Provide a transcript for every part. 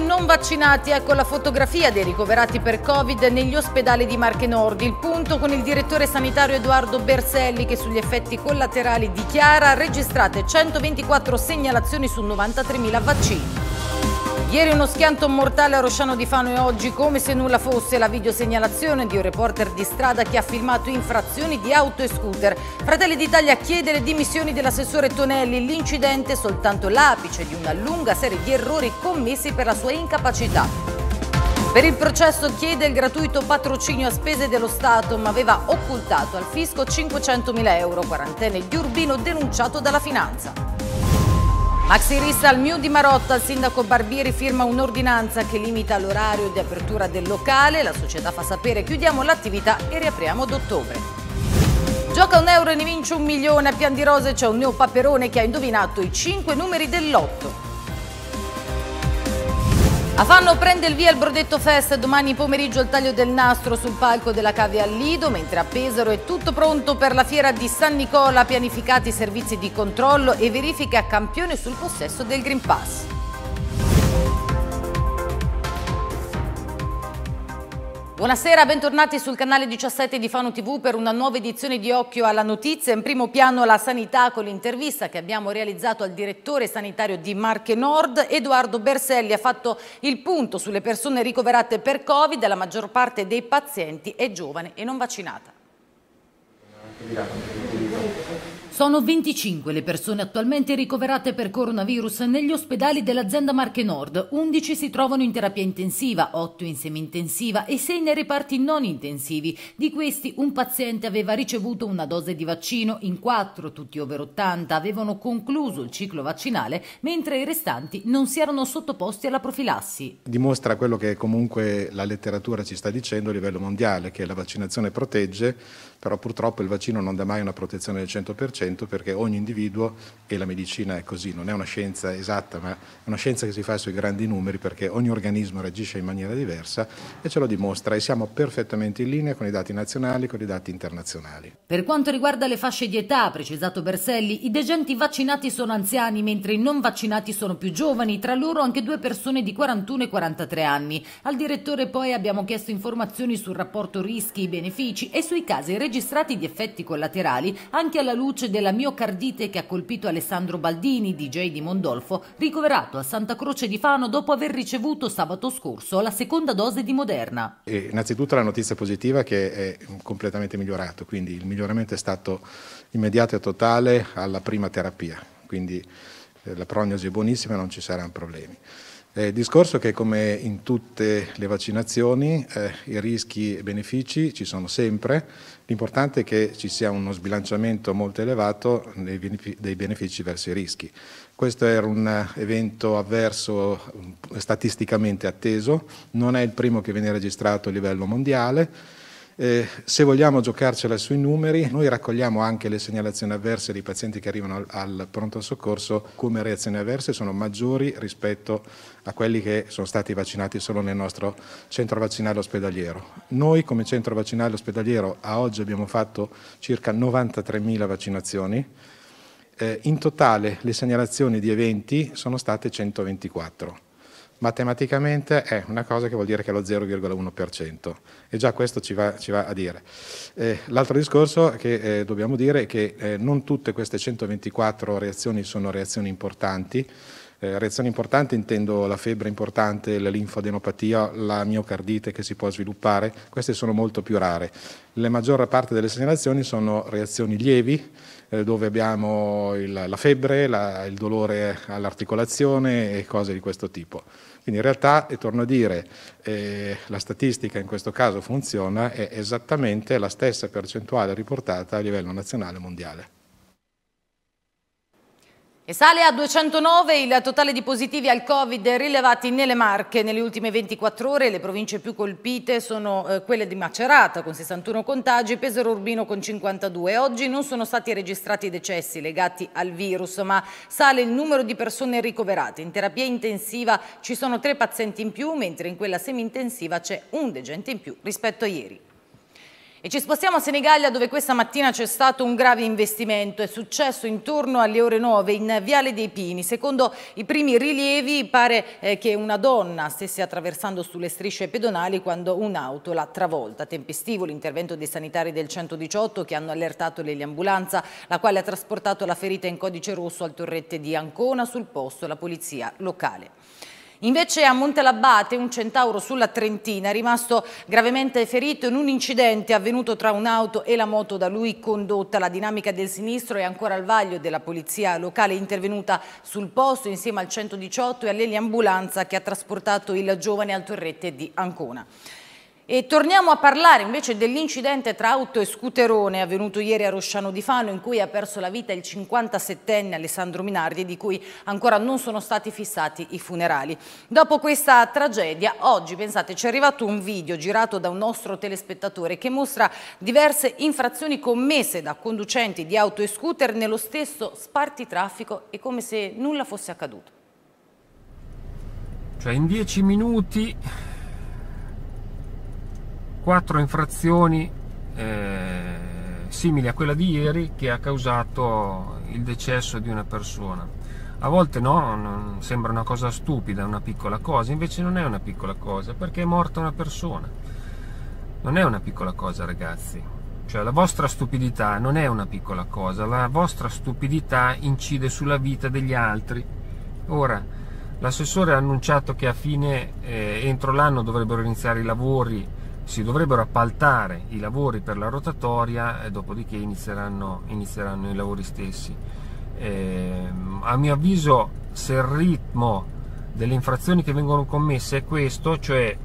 non vaccinati, ecco la fotografia dei ricoverati per Covid negli ospedali di Marche Nord. Il punto con il direttore sanitario Edoardo Berselli che sugli effetti collaterali dichiara registrate 124 segnalazioni su 93.000 vaccini. Ieri uno schianto mortale a Rosciano di Fano e oggi come se nulla fosse la videosegnalazione di un reporter di strada che ha filmato infrazioni di auto e scooter. Fratelli d'Italia chiede le dimissioni dell'assessore Tonelli, l'incidente è soltanto l'apice di una lunga serie di errori commessi per la sua incapacità. Per il processo chiede il gratuito patrocinio a spese dello Stato ma aveva occultato al fisco 500.000 euro, quarantenne di Urbino denunciato dalla finanza. Maxi Rissa al Mio di Marotta, il sindaco Barbieri firma un'ordinanza che limita l'orario di apertura del locale, la società fa sapere chiudiamo l'attività e riapriamo ad ottobre. Gioca un euro e ne vince un milione, a Pian di Rose c'è un neopaperone che ha indovinato i cinque numeri dell'otto. A Fanno prende il via il Brodetto Fest, domani pomeriggio il taglio del nastro sul palco della Cave al Lido, mentre a Pesaro è tutto pronto per la fiera di San Nicola, pianificati servizi di controllo e verifiche a campione sul possesso del Green Pass. Buonasera, bentornati sul canale 17 di Fano TV per una nuova edizione di Occhio alla Notizia. In primo piano la sanità con l'intervista che abbiamo realizzato al direttore sanitario di Marche Nord, Edoardo Berselli, ha fatto il punto sulle persone ricoverate per Covid, la maggior parte dei pazienti è giovane e non vaccinata. Sono 25 le persone attualmente ricoverate per coronavirus negli ospedali dell'azienda Marche Nord. 11 si trovano in terapia intensiva, 8 in semi-intensiva e 6 nei reparti non intensivi. Di questi un paziente aveva ricevuto una dose di vaccino, in 4 tutti over 80 avevano concluso il ciclo vaccinale, mentre i restanti non si erano sottoposti alla profilassi. Dimostra quello che comunque la letteratura ci sta dicendo a livello mondiale, che la vaccinazione protegge però purtroppo il vaccino non dà mai una protezione del 100% perché ogni individuo, e la medicina è così, non è una scienza esatta, ma è una scienza che si fa sui grandi numeri perché ogni organismo reagisce in maniera diversa e ce lo dimostra e siamo perfettamente in linea con i dati nazionali e con i dati internazionali. Per quanto riguarda le fasce di età, ha precisato Berselli, i degenti vaccinati sono anziani mentre i non vaccinati sono più giovani, tra loro anche due persone di 41 e 43 anni. Al direttore poi abbiamo chiesto informazioni sul rapporto rischi-benefici e sui casi registrati registrati gli effetti collaterali anche alla luce della miocardite che ha colpito Alessandro Baldini, DJ di Mondolfo, ricoverato a Santa Croce di Fano dopo aver ricevuto sabato scorso la seconda dose di Moderna. E innanzitutto la notizia positiva è che è completamente migliorato, quindi il miglioramento è stato immediato e totale alla prima terapia, quindi eh, la prognosi è buonissima e non ci saranno problemi. Eh, discorso che come in tutte le vaccinazioni eh, i rischi e i benefici ci sono sempre, l'importante è che ci sia uno sbilanciamento molto elevato dei benefici verso i rischi. Questo era un evento avverso statisticamente atteso, non è il primo che viene registrato a livello mondiale, eh, se vogliamo giocarcela sui numeri, noi raccogliamo anche le segnalazioni avverse dei pazienti che arrivano al, al pronto soccorso come reazioni avverse sono maggiori rispetto a quelli che sono stati vaccinati solo nel nostro centro vaccinale ospedaliero. Noi come centro vaccinale ospedaliero a oggi abbiamo fatto circa 93.000 vaccinazioni, eh, in totale le segnalazioni di eventi sono state 124 matematicamente è una cosa che vuol dire che è lo 0,1% e già questo ci va, ci va a dire. Eh, l'altro discorso che eh, dobbiamo dire è che eh, non tutte queste 124 reazioni sono reazioni importanti, eh, reazioni importanti intendo la febbre importante, la linfadenopatia, la miocardite che si può sviluppare, queste sono molto più rare. La maggior parte delle segnalazioni sono reazioni lievi, eh, dove abbiamo il, la febbre, la, il dolore all'articolazione e cose di questo tipo. Quindi in realtà, e torno a dire, eh, la statistica in questo caso funziona, è esattamente la stessa percentuale riportata a livello nazionale e mondiale. E sale a 209 il totale di positivi al Covid rilevati nelle Marche. Nelle ultime 24 ore le province più colpite sono eh, quelle di Macerata con 61 contagi, Pesaro Urbino con 52. Oggi non sono stati registrati decessi legati al virus, ma sale il numero di persone ricoverate. In terapia intensiva ci sono tre pazienti in più, mentre in quella semi-intensiva c'è un degente in più rispetto a ieri. E ci spostiamo a Senigallia dove questa mattina c'è stato un grave investimento. È successo intorno alle ore 9 in Viale dei Pini. Secondo i primi rilievi pare eh, che una donna stesse attraversando sulle strisce pedonali quando un'auto l'ha travolta. Tempestivo l'intervento dei sanitari del 118 che hanno allertato l'eliambulanza, la quale ha trasportato la ferita in codice rosso al torrette di Ancona sul posto la polizia locale. Invece a Montelabate un centauro sulla Trentina è rimasto gravemente ferito in un incidente avvenuto tra un'auto e la moto da lui condotta. La dinamica del sinistro è ancora al vaglio della polizia locale intervenuta sul posto insieme al 118 e all'eliambulanza che ha trasportato il giovane al torrette di Ancona. E torniamo a parlare invece dell'incidente tra auto e scooterone avvenuto ieri a Rosciano di Fano in cui ha perso la vita il 57enne Alessandro Minardi di cui ancora non sono stati fissati i funerali. Dopo questa tragedia oggi pensate ci è arrivato un video girato da un nostro telespettatore che mostra diverse infrazioni commesse da conducenti di auto e scooter nello stesso spartitraffico e come se nulla fosse accaduto. Cioè in dieci minuti quattro infrazioni eh, simili a quella di ieri che ha causato il decesso di una persona. A volte no, sembra una cosa stupida, una piccola cosa, invece non è una piccola cosa perché è morta una persona. Non è una piccola cosa ragazzi, cioè la vostra stupidità non è una piccola cosa, la vostra stupidità incide sulla vita degli altri. Ora, l'assessore ha annunciato che a fine, eh, entro l'anno dovrebbero iniziare i lavori si dovrebbero appaltare i lavori per la rotatoria e dopodiché inizieranno, inizieranno i lavori stessi. Eh, a mio avviso se il ritmo delle infrazioni che vengono commesse è questo, cioè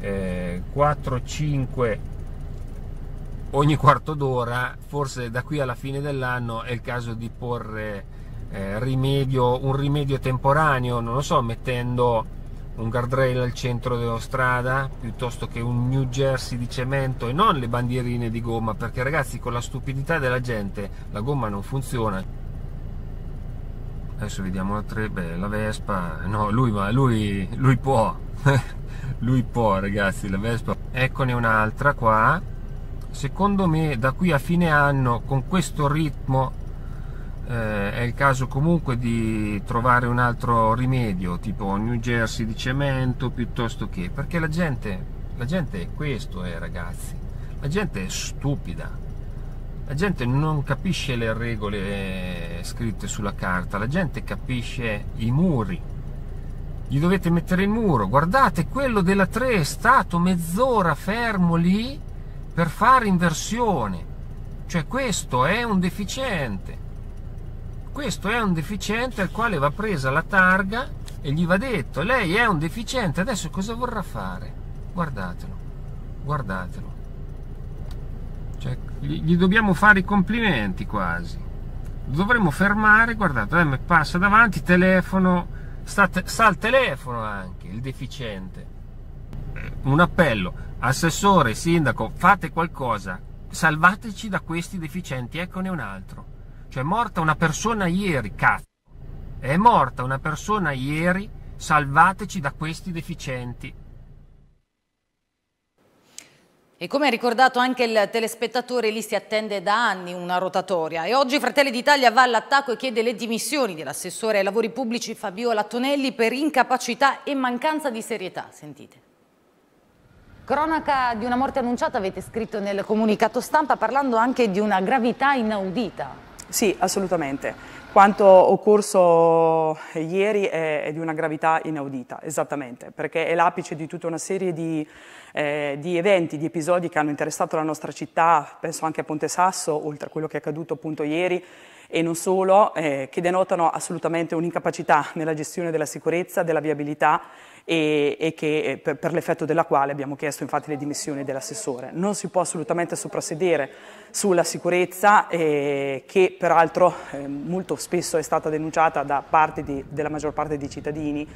eh, 4-5 ogni quarto d'ora, forse da qui alla fine dell'anno è il caso di porre eh, rimedio, un rimedio temporaneo, non lo so, mettendo un guardrail al centro della strada piuttosto che un New Jersey di cemento e non le bandierine di gomma perché ragazzi con la stupidità della gente la gomma non funziona adesso vediamo la 3 beh la Vespa no lui ma lui, lui può lui può ragazzi la Vespa eccone un'altra qua secondo me da qui a fine anno con questo ritmo eh, è il caso comunque di trovare un altro rimedio, tipo New Jersey di cemento piuttosto che, perché la gente, la gente è questo, eh, ragazzi, la gente è stupida. La gente non capisce le regole eh, scritte sulla carta, la gente capisce i muri, gli dovete mettere il muro. Guardate, quello della 3 è stato mezz'ora fermo lì per fare inversione. Cioè questo è un deficiente questo è un deficiente al quale va presa la targa e gli va detto lei è un deficiente adesso cosa vorrà fare guardatelo guardatelo cioè, gli, dobbiamo fare i complimenti quasi dovremmo fermare guardate eh, passa davanti telefono sta, sta al telefono anche il deficiente eh, un appello assessore sindaco fate qualcosa salvateci da questi deficienti eccone un altro cioè è morta una persona ieri, cazzo. È morta una persona ieri, salvateci da questi deficienti. E come ha ricordato anche il telespettatore, lì si attende da anni una rotatoria. E oggi Fratelli d'Italia va all'attacco e chiede le dimissioni dell'assessore ai lavori pubblici Fabiola Tonelli per incapacità e mancanza di serietà. Sentite. Cronaca di una morte annunciata avete scritto nel comunicato stampa parlando anche di una gravità inaudita. Sì, assolutamente. Quanto occorso ieri è, di una gravità inaudita, esattamente, perché è l'apice di tutta una serie di, eh, di, eventi, di episodi che hanno interessato la nostra città, penso anche a Ponte Sasso, oltre a quello che è accaduto appunto ieri, e non solo, eh, che denotano assolutamente un'incapacità nella gestione della sicurezza, della viabilità e, e che, eh, per, per l'effetto della quale abbiamo chiesto infatti le dimissioni dell'assessore. Non si può assolutamente soprassedere sulla sicurezza eh, che peraltro eh, molto spesso è stata denunciata da parte di, della maggior parte dei cittadini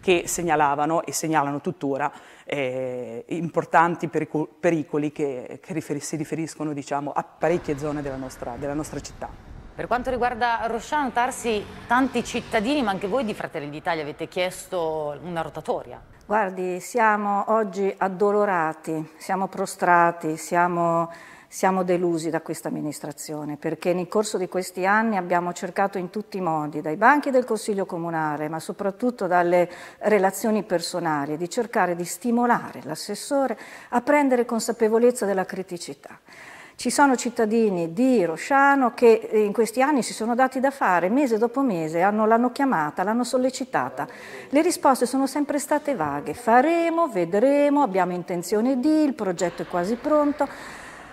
che segnalavano e segnalano tuttora eh, importanti pericoli che, che si riferiscono diciamo, a parecchie zone della nostra, della nostra città. Per quanto riguarda Rosciano Tarsi, tanti cittadini, ma anche voi di Fratelli d'Italia, avete chiesto una rotatoria. Guardi, siamo oggi addolorati, siamo prostrati, siamo, siamo delusi da questa amministrazione, perché nel corso di questi anni abbiamo cercato in tutti i modi, dai banchi del Consiglio Comunale, ma soprattutto dalle relazioni personali, di cercare di stimolare l'assessore a prendere consapevolezza della criticità. Ci sono cittadini di Rosciano che eh, in questi anni si sono dati da fare mese dopo mese, l'hanno chiamata, l'hanno sollecitata. Le risposte sono sempre state vaghe, faremo, vedremo, abbiamo intenzione di, il progetto è quasi pronto.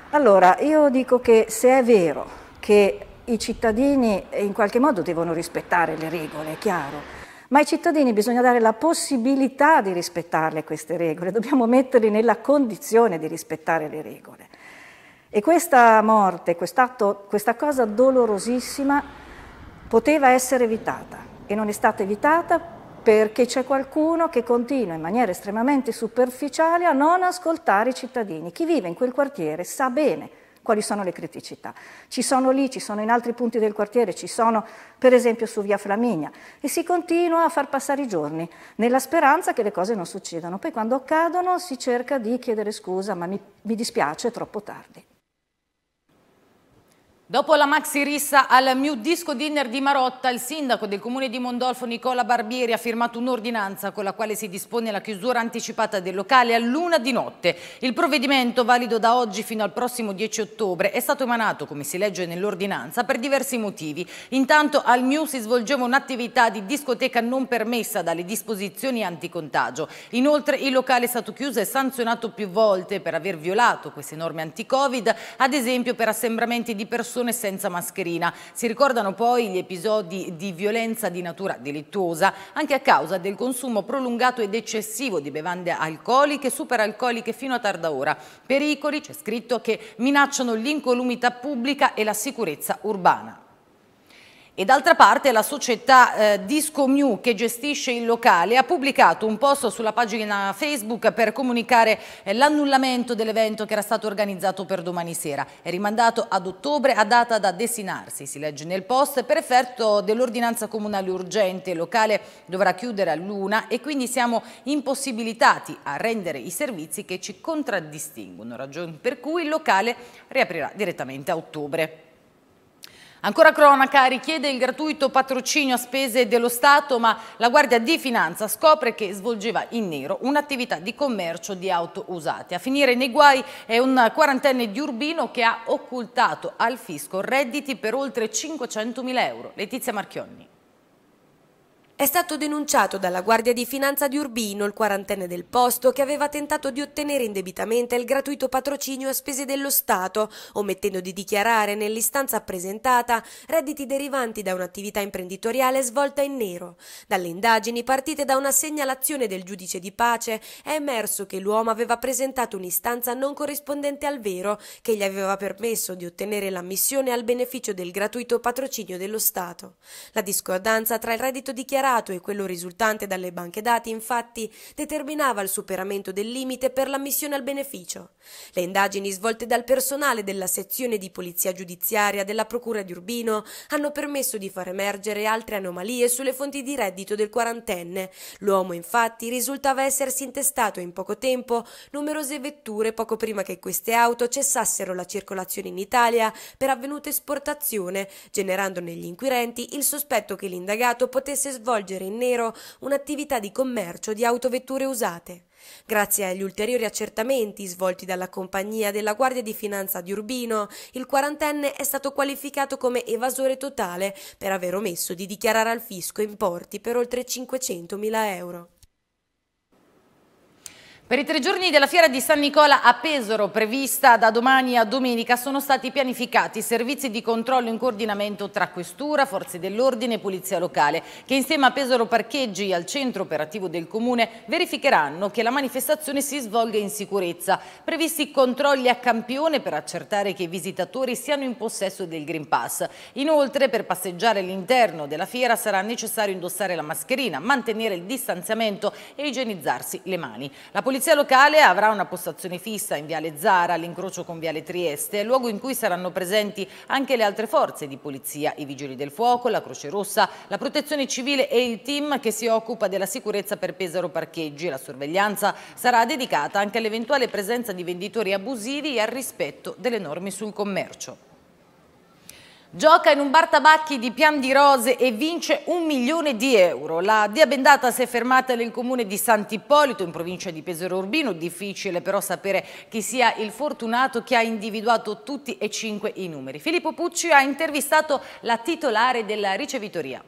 Allora io dico che se è vero che i cittadini eh, in qualche modo devono rispettare le regole, è chiaro, ma ai cittadini bisogna dare la possibilità di rispettarle queste regole, dobbiamo metterli nella condizione di rispettare le regole. E questa morte, quest'atto, questa cosa dolorosissima poteva essere evitata e non è stata evitata perché c'è qualcuno che continua in maniera estremamente superficiale a non ascoltare i cittadini. Chi vive in quel quartiere sa bene quali sono le criticità. Ci sono lì, ci sono in altri punti del quartiere, ci sono per esempio su via Flaminia e si continua a far passare i giorni nella speranza che le cose non succedano. Poi quando accadono si cerca di chiedere scusa, ma mi, mi dispiace, è troppo tardi. Dopo la maxi rissa al New Disco Dinner di Marotta, il sindaco del comune di Mondolfo Nicola Barbieri ha firmato un'ordinanza con la quale si dispone la chiusura anticipata del locale a luna di notte. Il provvedimento, valido da oggi fino al prossimo 10 ottobre, è stato emanato, come si legge nell'ordinanza, per diversi motivi. Intanto al New si svolgeva un'attività di discoteca non permessa dalle disposizioni anticontagio. Inoltre il locale è stato chiuso e sanzionato più volte per aver violato queste norme anti-Covid, ad esempio per assembramenti di persone persone senza mascherina. Si ricordano poi gli episodi di violenza di natura delittuosa anche a causa del consumo prolungato ed eccessivo di bevande alcoliche, e superalcoliche fino a tarda ora. Pericoli, c'è scritto, che minacciano l'incolumità pubblica e la sicurezza urbana. E d'altra parte la società eh, Discomnew che gestisce il locale ha pubblicato un post sulla pagina Facebook per comunicare eh, l'annullamento dell'evento che era stato organizzato per domani sera. È rimandato ad ottobre a data da destinarsi, si legge nel post, per effetto dell'ordinanza comunale urgente. Il locale dovrà chiudere a luna e quindi siamo impossibilitati a rendere i servizi che ci contraddistinguono, ragione per cui il locale riaprirà direttamente a ottobre. Ancora cronaca richiede il gratuito patrocinio a spese dello Stato, ma la Guardia di Finanza scopre che svolgeva in nero un'attività di commercio di auto usate. A finire nei guai è un quarantenne di Urbino che ha occultato al fisco redditi per oltre 500 mila euro. Letizia Marchionni. È stato denunciato dalla Guardia di Finanza di Urbino, il quarantenne del posto, che aveva tentato di ottenere indebitamente il gratuito patrocinio a spese dello Stato, omettendo di dichiarare nell'istanza presentata redditi derivanti da un'attività imprenditoriale svolta in nero. Dalle indagini partite da una segnalazione del giudice di pace è emerso che l'uomo aveva presentato un'istanza non corrispondente al vero, che gli aveva permesso di ottenere l'ammissione al beneficio del gratuito patrocinio dello Stato. La discordanza tra il reddito dichiarato dichiarato e quello risultante dalle banche dati infatti determinava il superamento del limite per l'ammissione al beneficio. Le indagini svolte dal personale della sezione di polizia giudiziaria della Procura di Urbino hanno permesso di far emergere altre anomalie sulle fonti di reddito del quarantenne. L'uomo infatti risultava essersi intestato in poco tempo numerose vetture poco prima che queste auto cessassero la circolazione in Italia per avvenuta esportazione, generando negli inquirenti il sospetto che l'indagato potesse svolgere svolgere in nero un'attività di commercio di autovetture usate. Grazie agli ulteriori accertamenti svolti dalla compagnia della Guardia di Finanza di Urbino, il quarantenne è stato qualificato come evasore totale per aver omesso di dichiarare al fisco importi per oltre 500.000 euro. Per i tre giorni della fiera di San Nicola a Pesaro, prevista da domani a domenica, sono stati pianificati servizi di controllo in coordinamento tra Questura, Forze dell'Ordine e Polizia Locale, che insieme a Pesaro Parcheggi e al centro operativo del Comune verificheranno che la manifestazione si svolga in sicurezza. Previsti controlli a campione per accertare che i visitatori siano in possesso del Green Pass. Inoltre, per passeggiare all'interno della fiera sarà necessario indossare la mascherina, mantenere il distanziamento e igienizzarsi le mani. La polizia polizia locale avrà una postazione fissa in Viale Zara, all'incrocio con Viale Trieste, luogo in cui saranno presenti anche le altre forze di polizia, i Vigili del Fuoco, la Croce Rossa, la Protezione Civile e il team che si occupa della sicurezza per Pesaro Parcheggi. La sorveglianza sarà dedicata anche all'eventuale presenza di venditori abusivi e al rispetto delle norme sul commercio. Gioca in un bar tabacchi di Pian di Rose e vince un milione di euro. La diabendata si è fermata nel comune di Sant'Ippolito, in provincia di Pesaro Urbino. Difficile però sapere chi sia il fortunato che ha individuato tutti e cinque i numeri. Filippo Pucci ha intervistato la titolare della ricevitoria.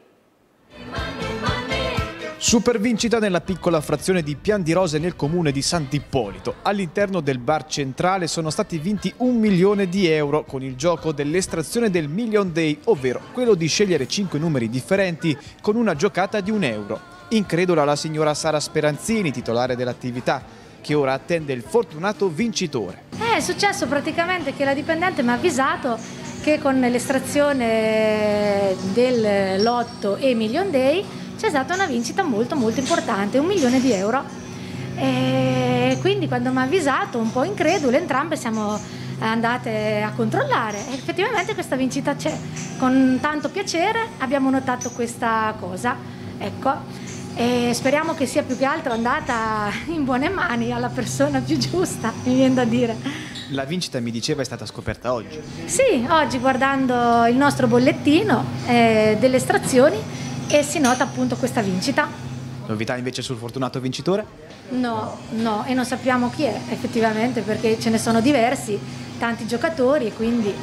Super vincita nella piccola frazione di Pian di Rose nel comune di Sant'Ippolito. All'interno del bar centrale sono stati vinti un milione di euro con il gioco dell'estrazione del Million Day, ovvero quello di scegliere cinque numeri differenti con una giocata di un euro. Incredula la signora Sara Speranzini, titolare dell'attività, che ora attende il fortunato vincitore. Eh, è successo praticamente che la dipendente mi ha avvisato che con l'estrazione del lotto e Million Day c'è stata una vincita molto molto importante, un milione di euro. E quindi quando mi ha avvisato, un po' incredulo, entrambe siamo andate a controllare e effettivamente questa vincita c'è. Con tanto piacere abbiamo notato questa cosa. Ecco. E speriamo che sia più che altro andata in buone mani alla persona più giusta, mi viene da dire. La vincita mi diceva è stata scoperta oggi. Sì, oggi guardando il nostro bollettino eh, delle estrazioni e si nota appunto questa vincita. Novità invece sul fortunato vincitore? No, no, e non sappiamo chi è effettivamente perché ce ne sono diversi, tanti giocatori e quindi...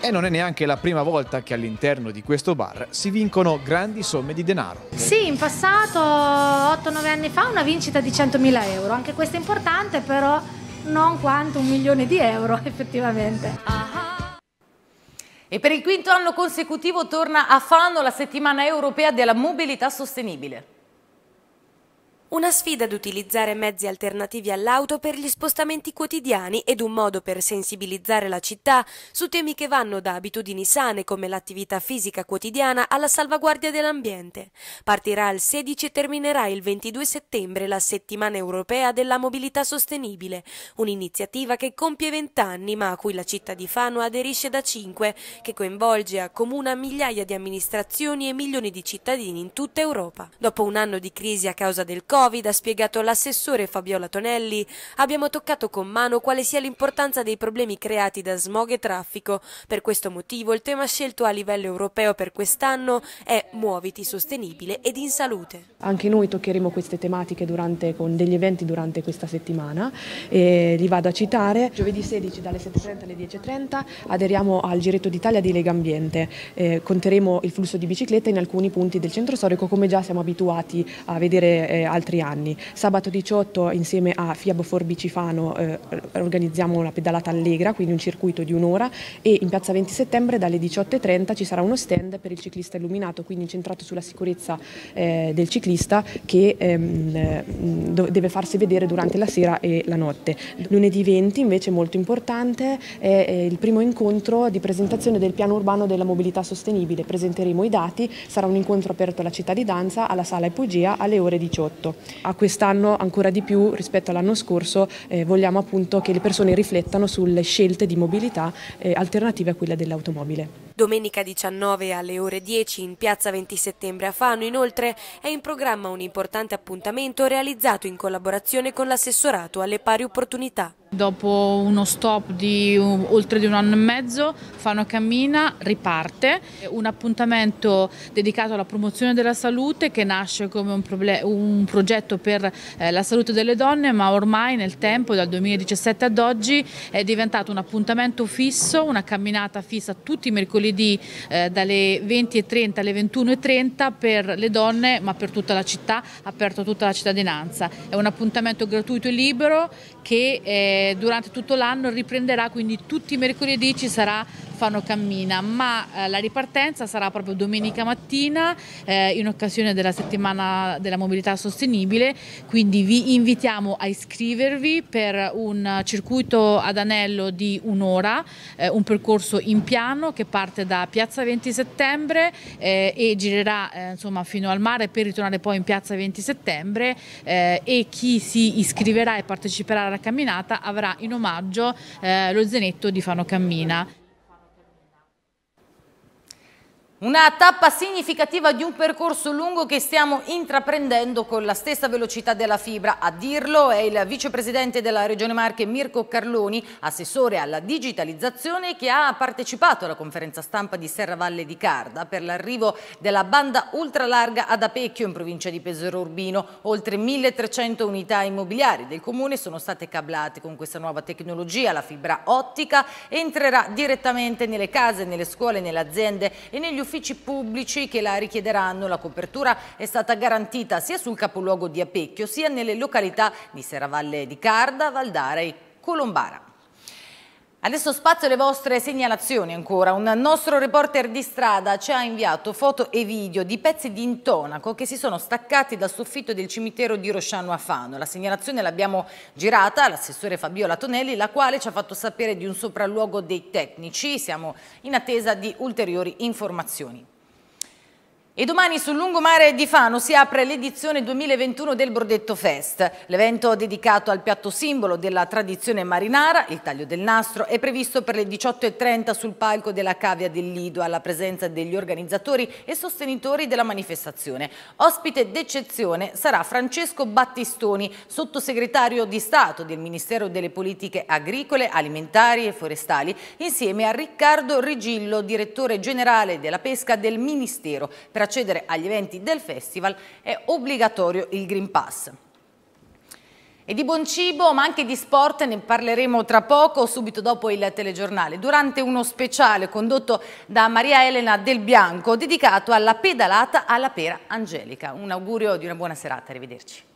E non è neanche la prima volta che all'interno di questo bar si vincono grandi somme di denaro. Sì, in passato, 8-9 anni fa, una vincita di 100.000 euro. Anche questa è importante, però non quanto un milione di euro effettivamente. Ah, e per il quinto anno consecutivo torna a Fano la settimana europea della mobilità sostenibile. Una sfida ad utilizzare mezzi alternativi all'auto per gli spostamenti quotidiani ed un modo per sensibilizzare la città su temi che vanno da abitudini sane come l'attività fisica quotidiana alla salvaguardia dell'ambiente. Partirà il 16 e terminerà il 22 settembre la settimana europea della mobilità sostenibile, un'iniziativa che compie 20 anni ma a cui la città di Fano aderisce da cinque, che coinvolge e accomuna migliaia di amministrazioni e milioni di cittadini in tutta Europa. Dopo un anno di crisi a causa del Covid, Covid, ha spiegato l'assessore Fabiola Tonelli, abbiamo toccato con mano quale sia l'importanza dei problemi creati da smog e traffico. Per questo motivo il tema scelto a livello europeo per quest'anno è Muoviti sostenibile ed in salute. Anche noi toccheremo queste tematiche durante, con degli eventi durante questa settimana e li vado a citare. Giovedì 16 dalle 7.30 alle 10.30 aderiamo al Giretto d'Italia di Lega Ambiente. Eh, conteremo il flusso di biciclette in alcuni punti del centro storico come già siamo abituati a vedere eh, altre altri anni. Sabato 18 insieme a Fiabo Forbicifano eh, organizziamo la pedalata allegra, quindi un circuito di un'ora e in piazza 20 settembre dalle 18.30 ci sarà uno stand per il ciclista illuminato, quindi incentrato sulla sicurezza eh, del ciclista che ehm, eh, deve farsi vedere durante la sera e la notte. Lunedì 20 invece molto importante è il primo incontro di presentazione del piano urbano della mobilità sostenibile. Presenteremo i dati, sarà un incontro aperto alla città di danza, alla sala Epogea alle ore 18. A quest'anno ancora di più rispetto all'anno scorso eh, vogliamo appunto che le persone riflettano sulle scelte di mobilità eh, alternative a quella dell'automobile. Domenica 19 alle ore 10 in piazza 20 settembre a Fano inoltre è in programma un importante appuntamento realizzato in collaborazione con l'assessorato alle pari opportunità. Dopo uno stop di oltre di un anno e mezzo, Fano Cammina riparte, un appuntamento dedicato alla promozione della salute che nasce come un, un progetto per eh, la salute delle donne ma ormai nel tempo, dal 2017 ad oggi, è diventato un appuntamento fisso, una camminata fissa tutti i mercoledì mercoledì eh, dalle 20.30 alle 21.30 per le donne, ma per tutta la città, aperto a tutta la cittadinanza. È un appuntamento gratuito e libero che eh, durante tutto l'anno riprenderà, quindi tutti i mercoledì ci sarà Fano cammina, ma eh, la ripartenza sarà proprio domenica mattina eh, in occasione della settimana della mobilità sostenibile, quindi vi invitiamo a iscrivervi per un circuito ad anello di un'ora, eh, un percorso in piano che parte da Piazza 20 Settembre eh, e girerà eh, insomma, fino al mare per ritornare poi in Piazza 20 Settembre eh, e chi si iscriverà e parteciperà alla camminata avrà in omaggio lo zenetto di Fano Cammina. Una tappa significativa di un percorso lungo che stiamo intraprendendo con la stessa velocità della fibra. A dirlo è il vicepresidente della Regione Marche Mirko Carloni, assessore alla digitalizzazione che ha partecipato alla conferenza stampa di Serra Valle di Carda per l'arrivo della banda ultralarga ad Apecchio in provincia di Pesaro Urbino. Oltre 1300 unità immobiliari del comune sono state cablate con questa nuova tecnologia. La fibra ottica entrerà direttamente nelle case, nelle scuole, nelle aziende e negli uffici uffici pubblici che la richiederanno. La copertura è stata garantita sia sul capoluogo di Apecchio sia nelle località di Serravalle di Carda, Valdare e Colombara. Adesso spazio alle vostre segnalazioni ancora. Un nostro reporter di strada ci ha inviato foto e video di pezzi di intonaco che si sono staccati dal soffitto del cimitero di Rosciano a Fano. La segnalazione l'abbiamo girata all'assessore Fabiola Tonelli, la quale ci ha fatto sapere di un sopralluogo dei tecnici. Siamo in attesa di ulteriori informazioni. E domani sul lungomare di Fano si apre l'edizione 2021 del Brodetto Fest. L'evento dedicato al piatto simbolo della tradizione marinara, il taglio del nastro, è previsto per le 18.30 sul palco della Cavia del Lido alla presenza degli organizzatori e sostenitori della manifestazione. Ospite d'eccezione sarà Francesco Battistoni, sottosegretario di Stato del Ministero delle Politiche Agricole, Alimentari e Forestali, insieme a Riccardo Rigillo, direttore generale della pesca del Ministero, per accedere agli eventi del festival è obbligatorio il Green Pass. E di buon cibo, ma anche di sport, ne parleremo tra poco, subito dopo il telegiornale, durante uno speciale condotto da Maria Elena Del Bianco, dedicato alla pedalata alla pera angelica. Un augurio di una buona serata, arrivederci.